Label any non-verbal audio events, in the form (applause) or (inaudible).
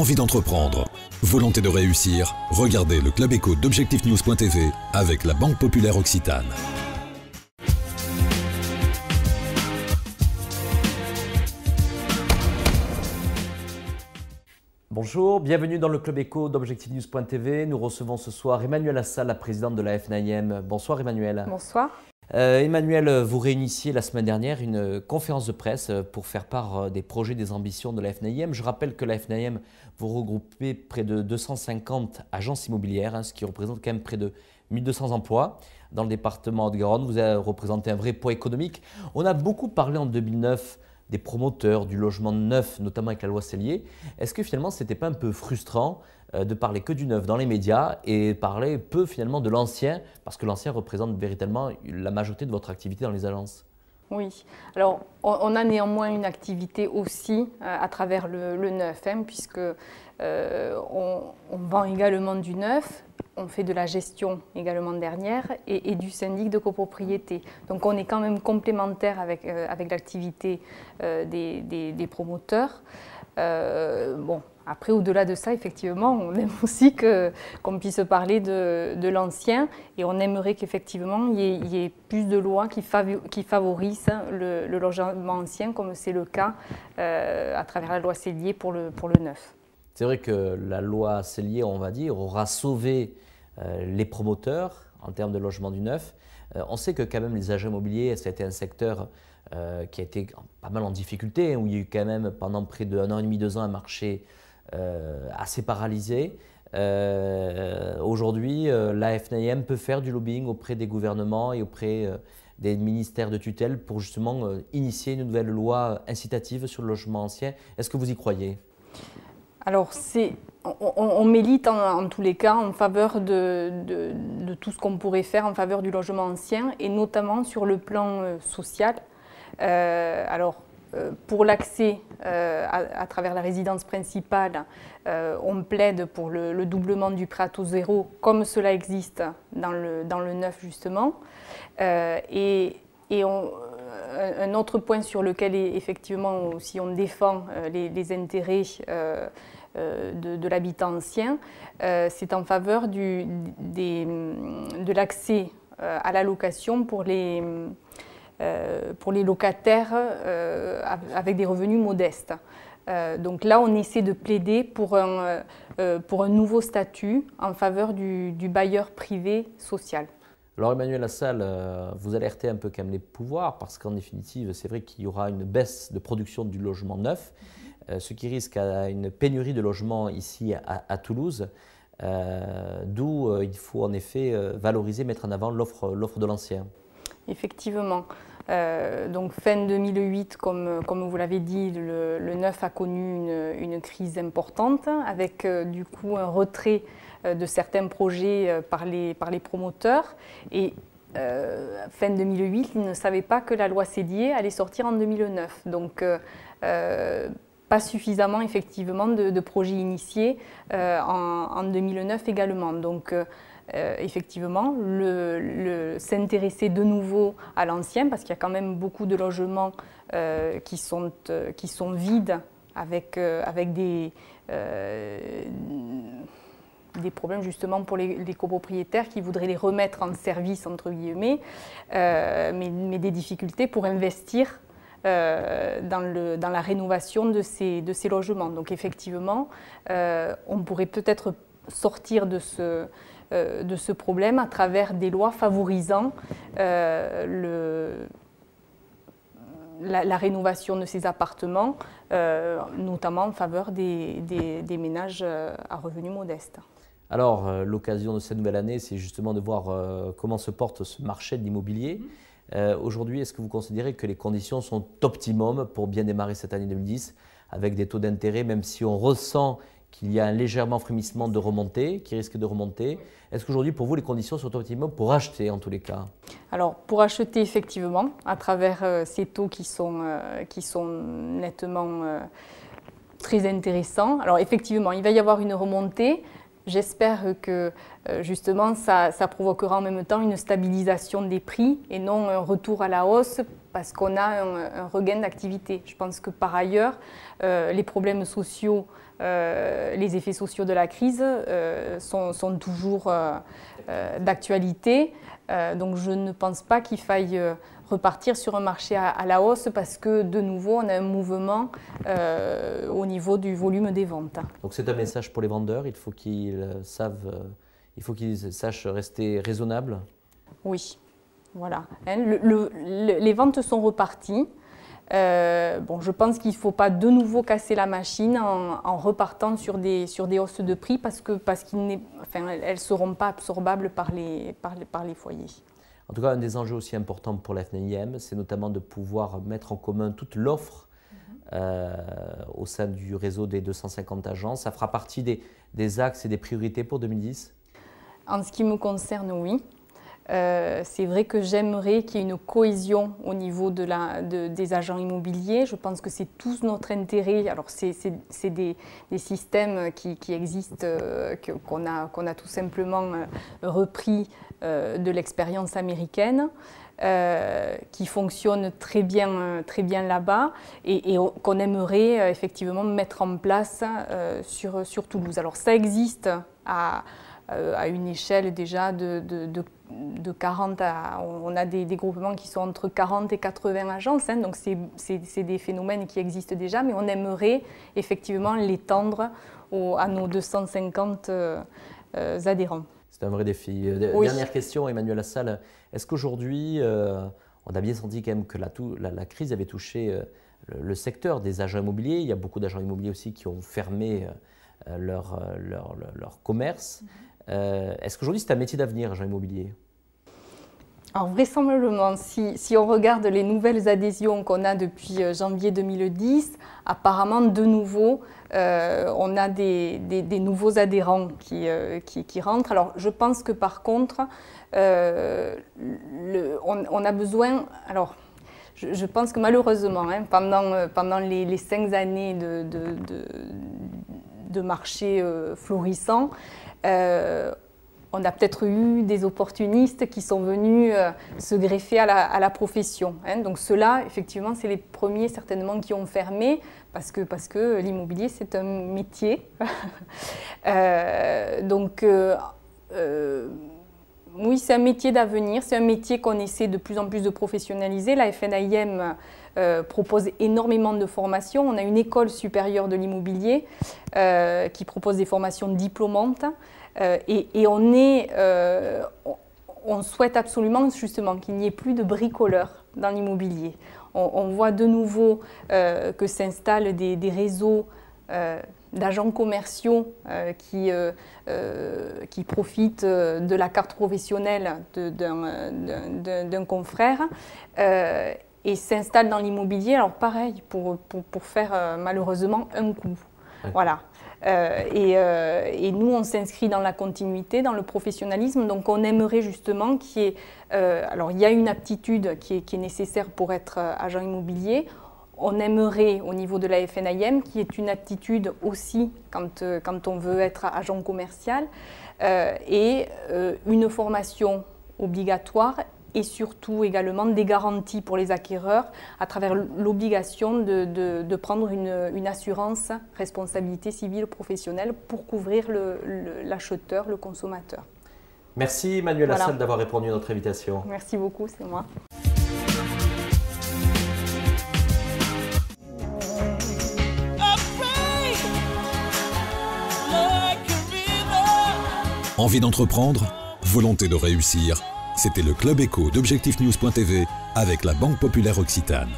envie d'entreprendre, volonté de réussir, regardez le Club Echo d'objectifnews.tv avec la Banque Populaire Occitane. Bonjour, bienvenue dans le Club Echo d'objectifnews.tv. Nous recevons ce soir Emmanuel Assal, la présidente de la f Bonsoir Emmanuel. Bonsoir. Euh, Emmanuel, vous réunissiez la semaine dernière une conférence de presse euh, pour faire part euh, des projets, des ambitions de la FNAIM. Je rappelle que la FNAIM, vous regroupez près de 250 agences immobilières, hein, ce qui représente quand même près de 1200 emplois dans le département de Garonne. Vous avez représenté un vrai poids économique. On a beaucoup parlé en 2009 des promoteurs, du logement neuf, notamment avec la loi Cellier. Est-ce que finalement, ce n'était pas un peu frustrant euh, de parler que du neuf dans les médias et parler peu finalement de l'ancien, parce que l'ancien représente véritablement la majorité de votre activité dans les agences. Oui, alors on a néanmoins une activité aussi euh, à travers le, le neuf, M hein, puisque euh, on, vend également du neuf, on fait de la gestion également dernière et, du syndic de copropriété. Donc on est quand même complémentaire avec, avec l'activité des, des, promoteurs. bon, après, au-delà de ça, effectivement, on aime (laughs) aussi qu'on puisse parler de, de l'ancien et on aimerait qu'effectivement, il y, ait plus de lois qui, favorisent le, logement ancien, comme c'est le cas euh, à travers la loi Célier pour le, pour le neuf. C'est vrai que la loi Cellier, on va dire, aura sauvé euh, les promoteurs en termes de logement du neuf. Euh, on sait que quand même les agents immobiliers, ça a été un secteur qui a été pas mal en difficulté, où il y a eu quand même pendant près d'un an et demi, deux ans un marché euh, assez paralysée. Euh, aujourd'hui, euh, la FNAM peut faire du lobbying auprès des gouvernements et auprès des ministères de tutelle pour justement initier une nouvelle loi incitative sur le logement ancien. Est-ce que vous y croyez Alors, c'est, on, on, milite en, tous les cas en faveur de, tout ce qu'on pourrait faire en faveur du logement ancien et notamment sur le plan social. alors, euh, pour l'accès euh, à, travers la résidence principale, euh, on plaide pour le, doublement du prêt zéro, comme cela existe dans le, dans le 9 justement. et, et un autre point sur lequel effectivement si on défend les, intérêts de, l'habitant ancien, c'est en faveur du, de l'accès à la location pour les euh, pour les locataires euh, avec des revenus modestes. Euh, donc là, on essaie de plaider pour un, nouveau statut en faveur du, bailleur privé social. Alors Emmanuel Lassalle, vous alertez un peu quand les pouvoirs, parce qu'en définitive, c'est vrai qu'il y aura une baisse de production du logement neuf, ce qui risque à une pénurie de logements ici à, Toulouse, d'où il faut en effet valoriser, mettre en avant l'offre de l'ancien. Effectivement. Euh, donc fin 2008, comme, comme vous l'avez dit, le, 9 a connu une, crise importante avec euh, du coup un retrait euh, de certains projets par les, par les promoteurs. Et fin 2008, ils ne savaient pas que la loi Cédier allait sortir en 2009. Donc pas suffisamment effectivement de, projets initiés en, en, 2009 également. Donc euh, effectivement, s'intéresser de nouveau à l'ancien, parce qu'il y a quand même beaucoup de logements euh, qui, sont, euh, qui sont vides avec, avec des, des problèmes justement pour les, copropriétaires qui voudraient les remettre en service, entre guillemets, mais, des difficultés pour investir dans, le, dans, la rénovation de ces, de ces logements. Donc effectivement, on pourrait peut-être sortir de ce, euh, de ce problème à travers des lois favorisant euh, le, la, rénovation de ces appartements, euh, notamment en faveur des, ménages à revenus modestes. Alors, l'occasion de cette nouvelle année, c'est justement de voir comment se porte ce marché de l'immobilier. Mhm. Aujourd'hui, est-ce que vous considérez que les conditions sont optimum pour bien démarrer cette année 2010 avec des taux d'intérêt, même si on ressent qu'il y a un légèrement frémissement de remontée, qui risque de remonter. Est-ce qu'aujourd'hui, pour vous, les conditions sont optimales pour acheter en tous les cas Alors, pour acheter, effectivement, à travers euh, ces taux qui sont, euh, qui sont nettement euh, très intéressants. Alors, effectivement, il va y avoir une remontée. J'espère que justement ça, ça, provoquera en même temps une stabilisation des prix et non un retour à la hausse parce qu'on a un regain d'activité. Je pense que par ailleurs, les problèmes sociaux euh, les effets sociaux de la crise euh, sont, toujours euh, d'actualité. donc je ne pense pas qu'il faille repartir sur un marché à, la hausse parce que de nouveau on a un mouvement au niveau du volume des ventes. Donc c'est un message pour les vendeurs, il faut qu'ils savent, il faut qu'ils sachent rester raisonnables. Oui. Voilà. Hein, les ventes sont reparties. Euh, bon, je pense qu'il ne faut pas de nouveau casser la machine en, repartant sur des, sur des hausses de prix parce que parce ne seront pas absorbables par les, par, les, par les foyers. En tout cas, un des enjeux aussi importants pour la c'est notamment de pouvoir mettre en commun toute l'offre mhm. euh, au sein du réseau des 250 agences. Ça fera partie des, des axes et des priorités pour 2010 En ce qui me concerne, oui. Euh, c'est vrai que j'aimerais qu'il y ait une cohésion au niveau de la, des agents immobiliers. Je pense que c'est tous notre intérêt. Alors, c'est des, systèmes qui, existent, euh, qu'on a, qu'on a, tout simplement euh, repris de l'expérience américaine. qui fonctionnent très bien, très bien là-bas et, et qu'on aimerait effectivement mettre en place sur, sur Toulouse. Alors ça existe à, euh, à une échelle déjà de, de, de, 40 à... On a des, groupements qui sont entre 40 et 80 agences, hein, donc c'est des phénomènes qui existent déjà, mais on aimerait effectivement l'étendre à nos 250 euh, euh, adhérents. C'est un vrai défi. Dernière question, Emmanuel Assal. Est-ce qu'aujourd'hui, on a bien senti quand même que la, la, crise avait touché le, secteur des agents immobiliers Il y a beaucoup d'agents immobiliers aussi qui ont fermé leur, leur, leur, commerce. Mm-hmm. Euh, est-ce qu'aujourd'hui c'est un métier d'avenir, agent immobilier alors vraisemblablement, si, on regarde les nouvelles adhésions qu'on a depuis euh, janvier 2010, apparemment de nouveau, euh, on a des, nouveaux adhérents qui, rentrent. Alors je pense que par contre, on, a besoin... Alors, je, pense que malheureusement, hein, pendant, les, cinq années de marché florissant, euh, on a peut-être eu des opportunistes qui sont venus euh, se greffer à la, profession. Hein. Donc ceux-là, effectivement, c'est les premiers certainement qui ont fermé parce que, parce que l'immobilier, c'est un métier. (laughs) Euh, donc oui, c'est un métier d'avenir, c'est un métier qu'on essaie de plus en plus de professionnaliser. La FNIM euh, propose énormément de formations. On a une école supérieure de l'immobilier euh, qui propose des formations diplômantes. Euh, et, on est, on souhaite absolument justement qu'il n'y ait plus de bricoleurs dans l'immobilier. On, voit de nouveau que s'installent des, réseaux d'agents commerciaux euh, qui, euh, euh, qui profitent de la carte professionnelle d'un confrère et s'installent dans l'immobilier. Alors pareil, pour, faire malheureusement un coup. Voilà. Et, et, nous, on s'inscrit dans la continuité, dans le professionnalisme. Donc, on aimerait justement qu'il y ait. alors, il y a une aptitude qui est nécessaire pour être agent immobilier on aimerait au niveau de la FNIM, qui est une aptitude aussi quand, euh, quand on veut être agent commercial, euh, et euh, une formation obligatoire et surtout également des garanties pour les acquéreurs à travers l'obligation de, prendre une, assurance responsabilité civile professionnelle pour couvrir l'acheteur, le, l'acheteur, le, consommateur. Merci Emmanuel voilà. d'avoir répondu à notre invitation. Merci beaucoup, c'est moi. Envie d'entreprendre Volonté de réussir C'était le Club Éco d'ObjectifNews.tv avec la Banque Populaire Occitane.